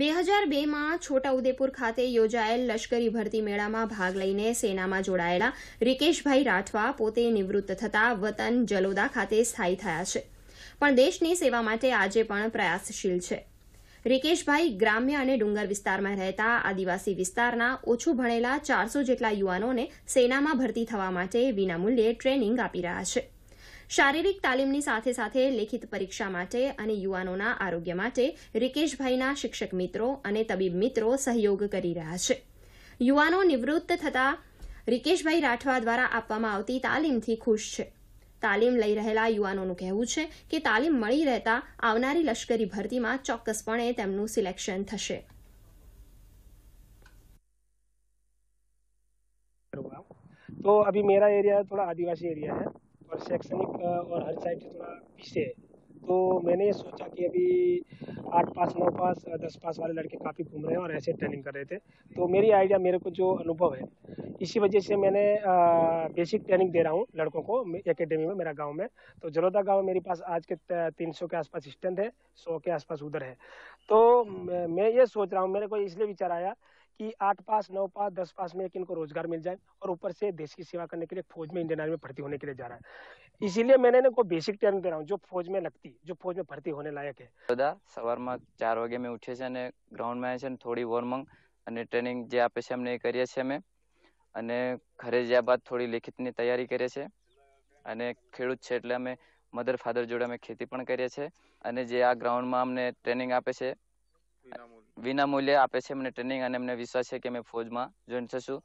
બે હજાર બેમાં છોટાઉદેપુર ખાતે યોજાયેલ લશ્કરી ભરતી મેળામાં ભાગ લઈને સેનામાં જોડાયેલા રિકેશભાઈ રાઠવા પોતે નિવૃત્ત થતા વતન જલોદા ખાતે સ્થાયી થયા છે પણ દેશની સેવા માટે આજે પણ પ્રયાસશીલ છે રિકેશભાઈ ગ્રામ્ય અને ડુંગર વિસ્તારમાં રહેતા આદિવાસી વિસ્તારના ઓછું ભણેલા ચારસો જેટલા યુવાનોને સેનામાં ભરતી થવા માટે વિનામૂલ્યે ટ્રેનિંગ આપી રહ્યા છે શારીરિક તાલીમની સાથે સાથે લેખિત પરીક્ષા માટે અને યુવાનોના આરોગ્ય માટે રિકેશભાઈના શિક્ષક મિત્રો અને તબીબ મિત્રો સહયોગ કરી રહ્યા છે યુવાનો નિવૃત્ત થતા રિકેશભાઈ રાઠવા દ્વારા આપવામાં આવતી તાલીમથી ખુશ છે તાલીમ લઈ રહેલા યુવાનોનું કહેવું છે કે તાલીમ મળી રહેતા આવનારી લશ્કરી ભરતીમાં ચોક્કસપણે તેમનું સિલેક્શન થશે तो अभी मेरा एरिया थोड़ा आदिवासी एरिया है और शैक्षणिक और हर साइड से थोड़ा पीछे है तो मैंने ये सोचा कि अभी आठ पास नौ पास दस पास वाले लड़के काफ़ी घूम रहे हैं और ऐसे ट्रेनिंग कर रहे थे तो मेरी आइडिया मेरे को जो अनुभव है इसी वजह से मैंने बेसिक ट्रेनिंग दे रहा हूँ लड़कों को एकेडमी में मेरा गांव में तो जलोदा गांव मेरे पास आज के तीन सौ के आसपास स्टैंड है सौ के आसपास उधर है तो मैं ये सोच रहा हूँ मेरे को इसलिए विचार आया कि आठ पास नौ पास दस पास में एक इनको रोजगार मिल जाए और ऊपर से देश की सेवा करने के लिए फौज में इंडियन आर्मी में भर्ती होने के लिए जा रहा है इसीलिए मैंने इनको बेसिक ट्रेनिंग दे रहा हूँ जो फौज में लगती जो ફોજમાં ભરતી હોને લાયક હે બધા સવારમાં ચાર વાગે અમે ઉઠીએ છીએ અને ગ્રાઉન્ડમાં છે ને થોડી વોર્મિંગ અને ટ્રેનિંગ જે આપે છે અમને એ કરીએ છીએ અમે અને ઘરે જ્યાં બાદ થોડી લેખિતની તૈયારી કરીએ છીએ અને ખેડૂત છે એટલે અમે મધર ફાધર જોડે અમે ખેતી પણ કરીએ છીએ અને જે આ ગ્રાઉન્ડમાં અમને ટ્રેનિંગ આપે છે વિના મૂલ્યે આપે છે મને ટ્રેનિંગ અને એમને વિશ્વાસ છે કે મેં ફોજમાં જોઈન થશું